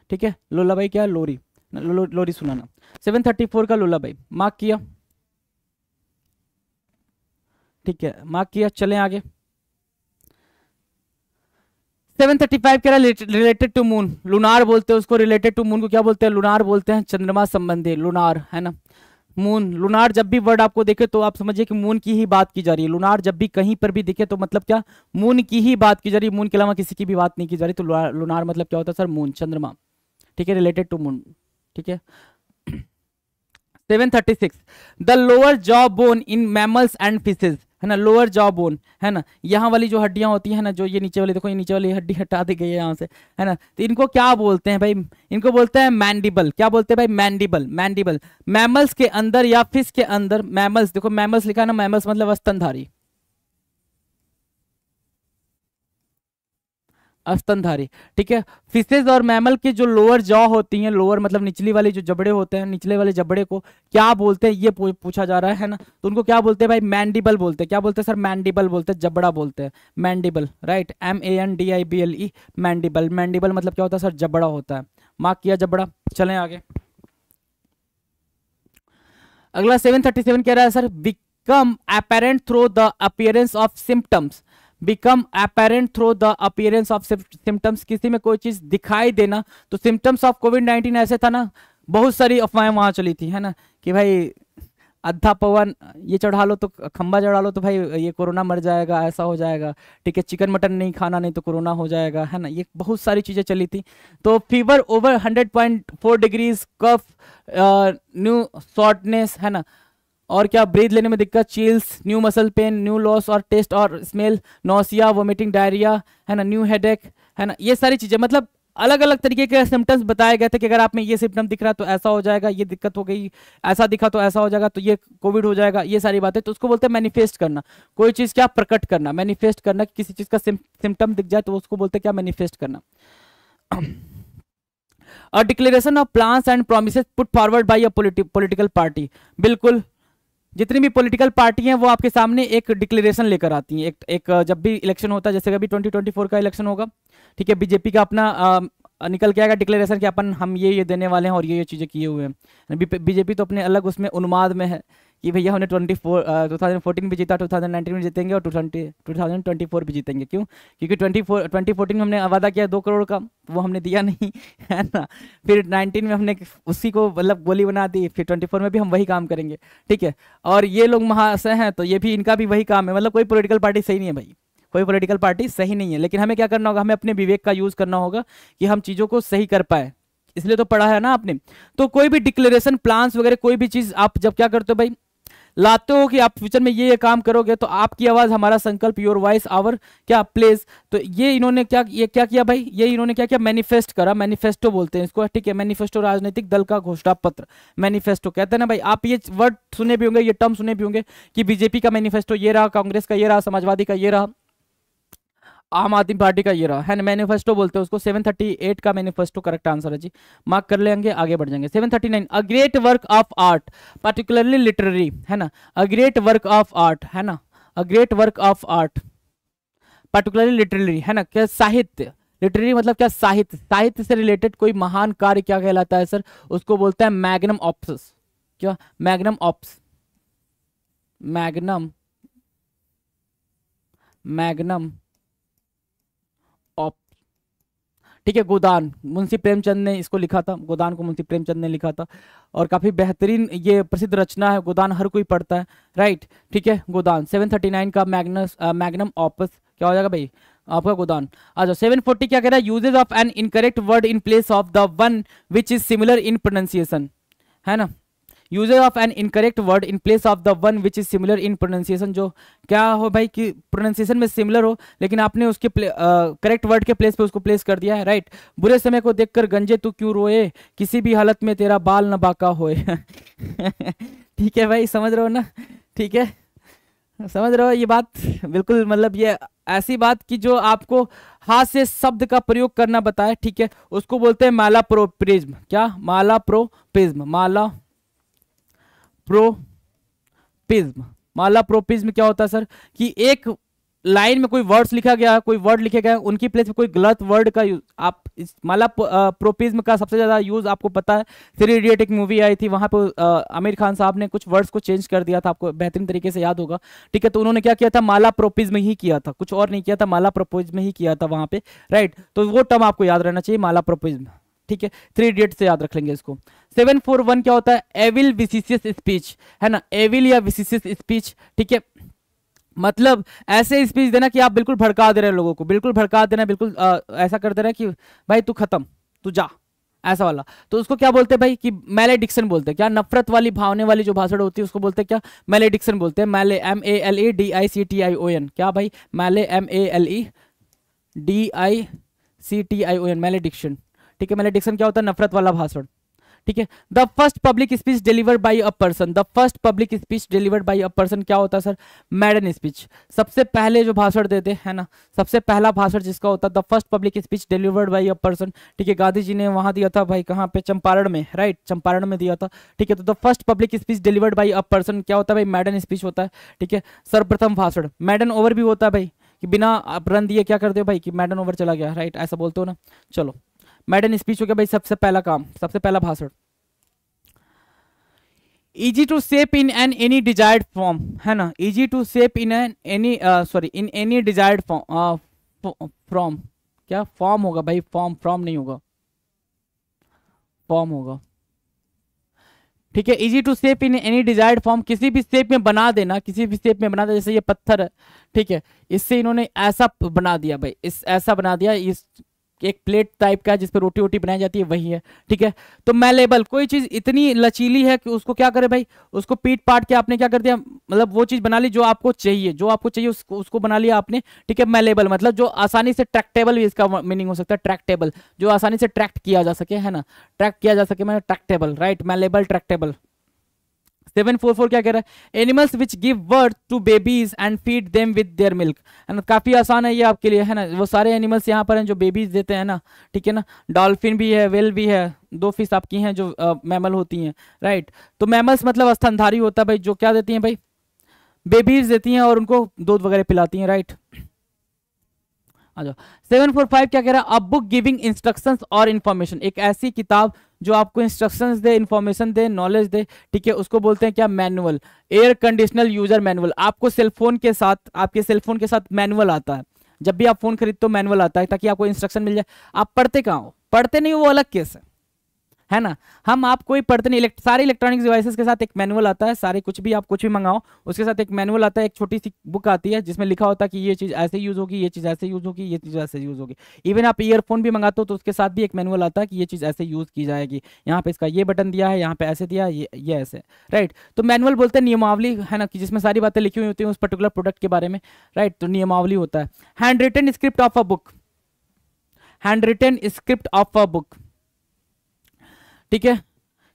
ठीक है लोला भाई क्या लोरी लो, लो, लोरी सुनाना सेवन थर्टी फोर का लोला भाई मार्क किया ठीक है मार्क किया चले आगे सेवन 735 कह रहा रिलेटेड टू मून लुनार बोलते हैं उसको रिलेटेड टू मून को क्या बोलते हैं लुनार बोलते हैं चंद्रमा संबंधी लुनार है ना मून लुनार जब भी वर्ड आपको देखे तो आप समझिए कि मून की ही बात की जा रही है लुनार जब भी कहीं पर भी दिखे तो मतलब क्या मून की ही बात की जा रही है मून के अलावा किसी की भी बात नहीं की जा रही तो लुनार मतलब क्या होता है सर मून चंद्रमा ठीक है रिलेटेड टू मून ठीक है seven thirty six the lower jaw bone in mammals and fishes है ना लोअर जॉ बोन है ना यहाँ वाली जो हड्डियाँ होती है ना जो ये नीचे वाली देखो ये नीचे वाली हड्डी हटा दी गई है यहाँ से है ना तो इनको क्या बोलते हैं भाई इनको बोलते हैं मैंडिबल क्या बोलते हैं भाई मैंडिबल मैंडिबल मैमल्स के अंदर या फिश के अंदर मैमल्स देखो मैमल्स लिखा है ना मैमल्स मतलब स्तनधारी स्तनधारी ठीक है फिशेज और मैमल के जो लोअर जॉ होती हैं लोअर मतलब निचली वाले जो जबड़े होते हैं निचले वाले जबड़े को क्या बोलते हैं ये पूछा जा रहा है ना तो उनको क्या बोलते हैं भाई मैंडिबल बोलते हैं क्या बोलते हैं सर मैंडिबल बोलते हैं जबड़ा बोलते हैं mandible right M A N D I B L E mandible mandible मतलब क्या होता है सर जबड़ा होता है मार्क किया जबड़ा चले आगे अगला सेवन थर्टी सेवन कह रहा है sir become apparent through the appearance of symptoms become apparent through the appearance of symptoms किसी में कोई चीज दिखाई देना तो सिम्टम्स ऑफ कोविड नाइन्टीन ऐसे था ना बहुत सारी अफवाहें वहां चली थी है ना कि भाई अद्धा पवन ये चढ़ा लो तो खंबा चढ़ा लो तो भाई ये कोरोना मर जाएगा ऐसा हो जाएगा ठीक है चिकन मटन नहीं खाना नहीं तो कोरोना हो जाएगा है ना ये बहुत सारी चीज़ें चली थी तो fever over hundred point four degrees cough new shortness है ना और क्या ब्रीद लेने में दिक्कत chills new muscle pain new loss और टेस्ट और स्मेल नोसिया वोमिटिंग डायरिया है ना न्यू हेडेक है ना ये सारी चीज़ें मतलब अलग अलग तरीके के सिम्टम्स बताए गए थे कि अगर आप में ये सिम्टम दिख रहा तो ऐसा हो जाएगा ये दिक्कत हो गई ऐसा दिखा तो ऐसा हो जाएगा तो ये कोविड हो जाएगा ये सारी बातें तो उसको बोलते हैं मैनिफेस्ट करना कोई चीज़ क्या प्रकट करना मैनिफेस्ट करना कि किसी चीज़ का सिम्टम दिख जाए तो उसको बोलते हैं क्या मैनिफेस्ट करना declaration of plans and promise put forward by a political party बिल्कुल जितनी भी पॉलिटिकल पार्टी हैं वो आपके सामने एक डिक्लेरेशन लेकर आती हैं एक एक जब भी इलेक्शन होता है जैसे कभी 2024 का इलेक्शन होगा ठीक है बीजेपी का अपना आ, निकल के आएगा डिक्लेरेशन कि अपन हम ये ये देने वाले हैं और ये ये चीज़ें किए हुए हैं बीजेपी तो अपने अलग उसमें उन्माद में है कि भैया हमने twenty four two thousand fourteen भी जीता टू थाउजेंड नाइनटीन में जीतेंगे और two twenty two thousand twenty four भी जीतेंगे क्यों क्योंकि ट्वेंटी फोर ट्वेंटी फोर्टीन में हमने वादा किया दो करोड़ का वो हमने दिया नहीं है ना फिर नाइनटीन में हमने उसी को मतलब गोली बना दी फिर ट्वेंटी फोर में भी हम वही काम करेंगे ठीक है और ये लोग महाशय हैं तो ये भी इनका भी वही काम है मतलब कोई पोलिटिकल पार्टी सही नहीं है भाई कोई पोलिटिकल पार्टी सही नहीं है लेकिन हमें क्या करना होगा हमें अपने विवेक का यूज़ करना होगा कि हम चीज़ों को सही कर पाए इसलिए तो पढ़ा है ना आपने तो कोई भी डिक्लेरेशन प्लान्स वगैरह कोई भी चीज़ आप जब क्या करते हो भाई लाते हो कि आप फ्यूचर में ये ये काम करोगे तो आपकी आवाज हमारा संकल्प योर वॉइस आवर क्या प्लेस तो ये इन्होंने क्या ये क्या किया भाई ये इन्होंने क्या किया मैनिफेस्ट करा मैनिफेस्टो बोलते हैं इसको ठीक है मैनिफेस्टो राजनीतिक दल का घोषणा पत्र मैनिफेस्टो कहते हैं ना भाई आप ये वर्ड सुने भी होंगे ये टर्म सुने भी होंगे कि बीजेपी का मैनिफेस्टो ये रहा कांग्रेस का ये रहा समाजवादी का ये रहा आम आदमी पार्टी का ये रहा है मैनिफेस्टो बोलते हैं उसको 738 का मैनिफेस्टो करेक्ट आंसर है जी मार्क कर लेंगे आगे बढ़ जाएंगे 739 a great work of art particularly literary है ना a great work of art है ना a great work of art particularly literary है ना क्या साहित्य लिटरेरी मतलब क्या साहित्य साहित्य से रिलेटेड कोई महान कार्य क्या कहलाता है सर उसको बोलता है मैग्नम ऑप्स क्या मैग्नम ऑप्स मैग्नम मैग्नम ठीक है गोदान मुंशी प्रेमचंद ने इसको लिखा था गोदान को मुंशी प्रेमचंद ने लिखा था और काफ़ी बेहतरीन ये प्रसिद्ध रचना है गोदान हर कोई पढ़ता है राइट ठीक है गोदान 739 का मैग्नस मैग्नम ऑपस क्या हो जाएगा भाई आपका गोदान आ जाओ 740 क्या कह रहा है usage of an incorrect word in place of the one which is similar in pronunciation है ना usage of an incorrect word in place of the one which is similar in pronunciation जो क्या हो भाई कि प्रोनाउंसिएशन में similar हो लेकिन आपने उसके करेक्ट वर्ड के प्लेस पे उसको प्लेस कर दिया है राइट right? बुरे समय को देखकर गंजे तू क्यों रोए किसी भी हालत में तेरा बाल न बाका होए ठीक है भाई समझ रहे हो ना ठीक है समझ रहे हो ये बात बिल्कुल मतलब ये ऐसी बात कि जो आपको हाथ से शब्द का प्रयोग करना बताए ठीक है उसको बोलते हैं माला प्रो प्रिज्म क्या माला प्रो प्रिज्म माला प्रोपिज्म माला प्रोपिज्म क्या होता है सर कि एक लाइन में कोई वर्ड्स लिखा गया है कोई वर्ड लिखे गए उनकी प्लेस में कोई गलत वर्ड का यूज आप इस माला प्रोपिज्म का सबसे ज़्यादा यूज़ आपको पता है थ्री इडियट एक मूवी आई थी वहां पर आमिर खान साहब ने कुछ वर्ड्स को चेंज कर दिया था आपको बेहतरीन तरीके से याद होगा ठीक है तो उन्होंने क्या किया था माला प्रोपिज्म ही किया था कुछ और नहीं किया था माला प्रोपिज्म ही किया था वहां पर राइट तो वो टर्म आपको याद रहना चाहिए माला प्रोपिज्म ठीक है थ्री इडियट से याद रख लेंगे इसको सेवन फोर वन क्या होता है एविल विशिशियस स्पीच है ना एविल या विशिशियस स्पीच ठीक है मतलब ऐसे स्पीच देना कि आप बिल्कुल भड़का दे रहे हैं लोगों को बिल्कुल भड़का देना बिल्कुल आ, ऐसा कर दे रहे हैं कि भाई तू खत्म तू जा ऐसा वाला तो उसको क्या बोलते हैं भाई कि मेलेडिक्शन बोलते हैं क्या नफरत वाली भावने वाली जो भाषण होती है उसको बोलते हैं क्या मेलेडिक्शन बोलते हैं male M A L E D I C T I O N क्या भाई male M A L E D I C T I O N malediction ठीक है डिक्शन क्या होता है नफरत वाला भाषण ठीक है the first public speech delivered by a person the first public speech delivered by a person क्या होता है सर मैडन स्पीच सबसे पहले जो भाषण देते हैं ना सबसे पहला भाषण जिसका होता है the first public speech delivered by a person ठीक है गांधी जी ने वहां दिया था भाई कहाँ पे चंपारण में राइट चंपारण में दिया था ठीक है तो the first public speech delivered by a person क्या होता है भाई मैडन स्पीच होता है ठीक है सर्वप्रथम भाषण मैडन ओवर भी होता है भाई कि बिना रन दिए क्या करते हो भाई कि मैडन ओवर चला गया राइट ऐसा बोलते हो ना चलो मैडन स्पीच हो गया भाई सबसे पहला काम सबसे पहला भाषण easy to shape in an any desired form है ना easy to shape in an any sorry in any desired form form क्या फॉर्म होगा भाई फॉर्म फॉर्म नहीं होगा फॉर्म होगा ठीक है easy to shape in any desired form किसी भी सेप में बना देना किसी भी सेप में बना देना जैसे ये पत्थर है ठीक है इससे इन्होंने ऐसा बना दिया भाई इस ऐसा बना दिया इस एक प्लेट टाइप का जिस पर रोटी वोटी बनाई जाती है वही है ठीक है तो मैलेबल कोई चीज़ इतनी लचीली है कि उसको क्या करें भाई उसको पीट पाट के आपने क्या कर दिया मतलब वो चीज़ बना ली जो आपको चाहिए जो आपको चाहिए उसको उसको बना लिया आपने ठीक है मैलेबल मतलब जो आसानी से ट्रैक्टेबल भी इसका मीनिंग हो सकता है ट्रैक्टेबल जो आसानी से ट्रैक्ट किया जा सके है ना ट्रैक्ट किया जा सके मैंने tractable right malleable tractable seven four four क्या कह रहा है animals which give birth to babies and feed them with their milk है ना काफ़ी आसान है ये आपके लिए है ना वो सारे एनिमल्स यहाँ पर हैं जो बेबीज देते हैं ना ठीक है ना डॉल्फिन भी है वेल भी है दो फिश आपकी हैं जो मैमल होती हैं राइट तो मैमल्स मतलब स्तनधारी होता है भाई जो क्या देती हैं भाई बेबीज देती हैं और उनको दूध वगैरह पिलाती हैं राइट सेवन फोर फाइव क्या कह रहा है अब बुक गिविंग इंस्ट्रक्शन और इन्फॉर्मेशन एक ऐसी किताब जो आपको इंस्ट्रक्शन दे इन्फॉर्मेशन दे नॉलेज दे ठीक है उसको बोलते हैं क्या manual air conditional user manual आपको सेलफोन के साथ आपके सेलफोन के साथ मैनुअल आता है जब भी आप फोन खरीदते हो मैनुअल आता है ताकि आपको इंस्ट्रक्शन मिल जाए आप पढ़ते कहाँ हो पढ़ते नहीं वो अलग केस है है ना हम आपको कोई पढ़ते नहीं सारे इलेक्ट्रॉनिक डिवाइसेस के साथ एक मैनुअल आता है सारे कुछ भी आप कुछ भी मंगाओ उसके साथ एक मैनुअल आता है एक छोटी सी बुक आती है जिसमें लिखा होता है कि ये चीज़ ऐसे यूज़ होगी ये चीज़ ऐसे यूज़ होगी ये चीज़ ऐसे यूज़ होगी इवन आप ईयरफोन भी मंगाते हो तो उसके साथ भी एक मैनुअल आता है कि ये चीज़ ऐसे यूज़ की जाएगी यहाँ पे इसका ये बटन दिया है यहाँ पे ऐसे दिया है ये ये ऐसे राइट तो मैनुअल बोलते हैं नियमावली है ना कि जिसमें सारी बातें लिखी हुई होती है उस पर्टिकुलर प्रोडक्ट के बारे में राइट तो नियमावली होता है hand written script of a book hand written script of a book ठीक है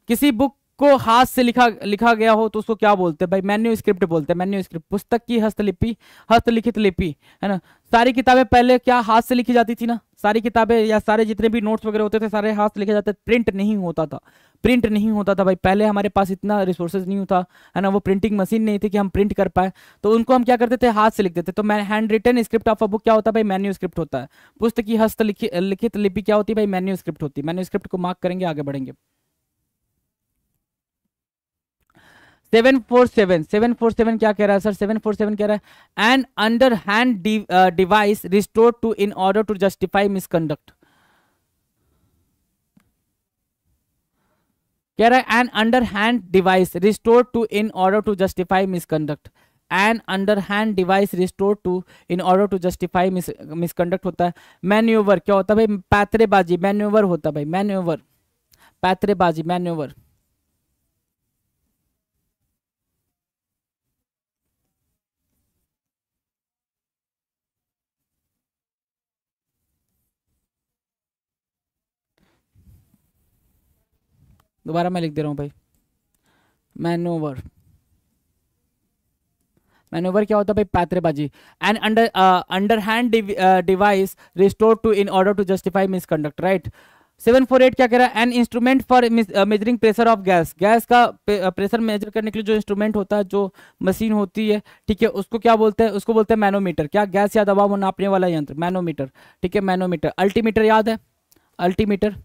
किसी बुक को हाथ से लिखा लिखा गया हो तो उसको क्या बोलते हैं भाई मेन्यू स्क्रिप्ट बोलते हैं मैन्यू स्क्रिप्ट पुस्तक की हस्तलिपि हस्तलिखित लिपि है ना सारी किताबें पहले क्या हाथ से लिखी जाती थी ना सारी किताबें या सारे जितने भी नोट्स वगैरह होते थे सारे हाथ से लिखे जाते थे प्रिंट नहीं होता था प्रिंट नहीं होता था भाई पहले हमारे पास इतना रिसोर्सेज नहीं था है ना वो प्रिंटिंग मशीन नहीं थी कि हम प्रिंट कर पाए तो उनको हम क्या करते थे हाथ से लिखते थे तो मैं hand written script of a book क्या होता है भाई मेन्यू स्क्रिप्ट होता है पुस्तक की हस्तलिखित लिपि क्या होती है भाई मेन्यू स्क्रिप्ट होती है मेन्यू स्क्रिप्ट को मार्क करेंगे आगे बढ़ेंगे seven four seven seven four seven क्या कह रहा है सर सेवन फोर सेवन कह रहा है and under hand device restore to in order to justify misconduct कह रहा है an under hand device restore to in order to justify misconduct an under hand device restore to in order to justify misconduct होता है manoeuvre क्या होता है भाई पैतरेबाजी manoeuvre होता है भाई मैन्यूवर पैतरेबाजी मैन्यूवर दोबारा मैं लिख दे रहा हूँ भाई मैनोवर मैनोवर क्या होता है भाई पैतरेबाजी and under under hand device restore to in order to justify misconduct right seven four eight क्या कह रहा है an instrument for measuring pressure of gas gas का प्रेशर मेजर uh, करने के लिए जो इंस्ट्रूमेंट होता है जो मशीन होती है ठीक है उसको क्या बोलते हैं उसको बोलते हैं मैनोमीटर क्या गैस या दबाव नापने वाला यंत्र मैनोमीटर ठीक है मैनोमीटर अल्टीमीटर याद है अल्टीमीटर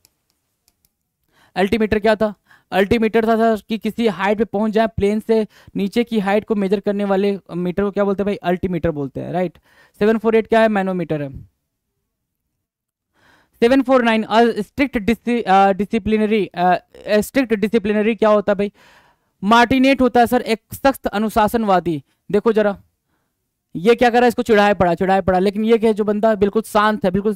अल्टीमीटर क्या था अल्टीमीटर था सर कि किसी हाइट पे पहुंच जाए प्लेन से नीचे की हाइट को मेजर करने वाले मीटर को क्या बोलते हैं भाई अल्टीमीटर बोलते हैं राइट सेवन फोर एट क्या है मैनोमीटर है seven four nine strict disciplinary strict disciplinary क्या होता है भाई मार्टिनेट होता है सर एक सख्त अनुशासनवादी देखो जरा ये क्या कर रहा है इसको चिढ़ाए पड़ा चिढ़ाए पड़ा लेकिन ये क्या जो बंदा बिल्कुल शांत है बिल्कुल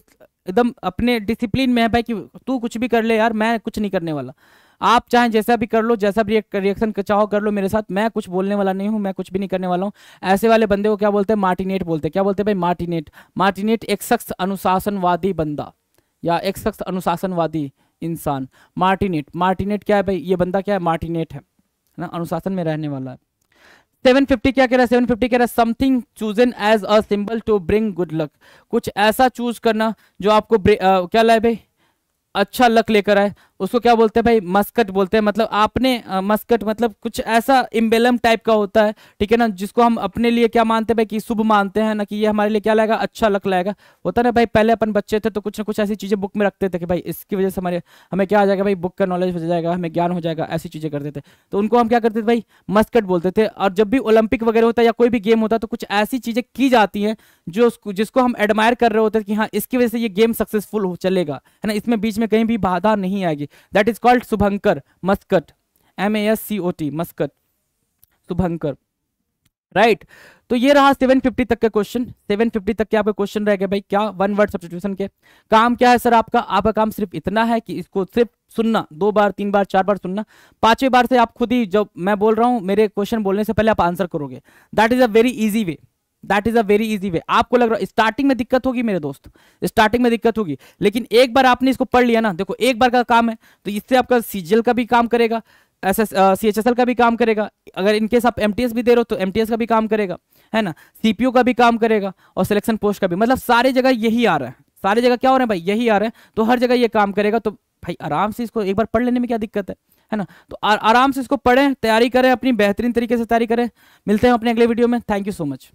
एकदम अपने डिसिप्लिन में है भाई कि तू कुछ भी कर ले यार मैं कुछ नहीं करने वाला आप चाहे जैसा भी कर लो जैसा भी रिएक्शन चाहो कर लो मेरे साथ मैं कुछ बोलने वाला नहीं हूँ मैं कुछ भी नहीं करने वाला हूँ ऐसे वाले बंदे को क्या बोलते हैं मार्टिनेट बोलते हैं क्या बोलते हैं भाई मार्टिनेट मार्टिनेट एक शख्स अनुशासनवादी बंदा या एक शख्स अनुशासनवादी इंसान मार्टिनेट मार्टिनेट क्या है भाई ये बंदा क्या है मार्टिनेट है ना अनुशासन में रहने वाला है 750 क्या कह रहा है 750 कह रहा है something chosen as a symbol to bring good luck कुछ ऐसा चूज करना जो आपको आ, क्या लाए भाई अच्छा लक लेकर आए उसको क्या बोलते हैं भाई मस्कट बोलते हैं मतलब आपने मस्कट मतलब कुछ ऐसा इम्बेलम टाइप का होता है ठीक है ना जिसको हम अपने लिए क्या मानते हैं भाई कि शुभ मानते हैं ना कि ये हमारे लिए क्या लाएगा अच्छा लग लगेगा होता है ना भाई पहले अपन बच्चे थे तो कुछ ना कुछ ऐसी चीज़ें बुक में रखते थे कि भाई इसकी वजह से हमारे हमें क्या आ जाएगा भाई बुक का नॉलेज हो जाएगा हमें ज्ञान हो जाएगा ऐसी चीज़ें करते थे तो उनको हम क्या करते थे भाई मस्कट बोलते थे और जब भी ओलंपिक वगैरह होता है या कोई भी गेम होता है तो कुछ ऐसी चीज़ें की जाती हैं जो जिसको हम एडमायर कर रहे होते हैं कि हाँ इसकी वजह से ये गेम सक्सेसफुल हो चलेगा है ना इसमें बीच में कहीं भी बाधा नहीं आएगी दैट इज कॉल्ड शुभंकर mascot M A S C O T mascot शुभंकर राइट तो ये रहा 750 तक का क्वेश्चन 750 तक के आपका क्वेश्चन रह गए भाई क्या वन वर्ड सब्सिट्यूशन के काम क्या है सर आपका आपका काम सिर्फ इतना है कि इसको सिर्फ सुनना दो बार तीन बार चार बार सुनना पांचवी बार से आप खुद ही जब मैं बोल रहा हूँ मेरे क्वेश्चन बोलने से पहले आप आंसर करोगे that is a very easy way that is a very easy way आपको लग रहा है स्टार्टिंग में दिक्कत होगी मेरे दोस्त स्टार्टिंग में दिक्कत होगी लेकिन एक बार आपने इसको पढ़ लिया ना देखो एक बार का काम है तो इससे आपका सीजीएल का भी काम करेगा S S C H S L का भी काम करेगा अगर इनकेस आप एम टी एस भी दे रहे हो तो एम टी एस का भी काम करेगा है ना सी का भी काम करेगा और सिलेक्शन पोस्ट का भी मतलब सारे जगह यही आ रहा है सारे जगह क्या हो रहा है भाई यही आ रहा है तो हर जगह ये काम करेगा तो भाई आराम से इसको एक बार पढ़ लेने में क्या दिक्कत है है ना तो आराम से इसको पढ़ें तैयारी करें अपनी बेहतरीन तरीके से तैयारी करें मिलते हैं अपने अगले वीडियो में थैंक यू सो मच